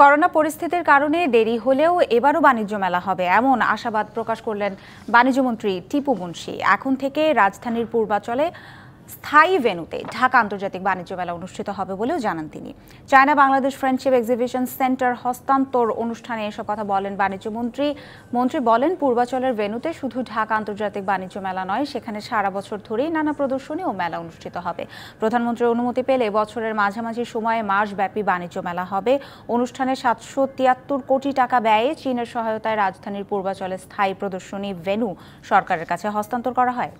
corona পরিস্থিতির কারণে দেরি হলেও এবারও বাণিজ্য মেলা হবে এমন আশাবাদ প্রকাশ করলেন বাণিজ্যমন্ত্রী টিপু মুন্সি এখন থেকে রাজধানীর পূর্বাচলে স্থায়ী ভেনুতে ঢাকা আন্তর্জাতিক বাণিজ্য মেলা অনুষ্ঠিত হবে বলেও জানান তিনি China Bangladesh friendship exhibition centre হস্তান্তর অনুষ্ঠানে এসব কথা বলেন বাণিজ্যমন্ত্রী মন্ত্রী বলেন পূর্বাচলের ভেনুতে শুধু ঢাকা আন্তর্জাতিক বাণিজ্য মেলা নয় সেখানে সারা বছর ধরেই নানা প্রদর্শনী ও মেলা অনুষ্ঠিত হবে প্রধানমন্ত্রীর অনুমতি পেলে বছরের মাঝামাঝি সময়ে মাসব্যাপী বাণিজ্য মেলা হবে অনুষ্ঠানে সাতশো তিয়াত্তর কোটি টাকা ব্যয়ে চীনের সহায়তায় রাজধানীর পূর্বাচলে স্থায়ী প্রদর্শনী ভেনু সরকারের কাছে হস্তান্তর করা হয়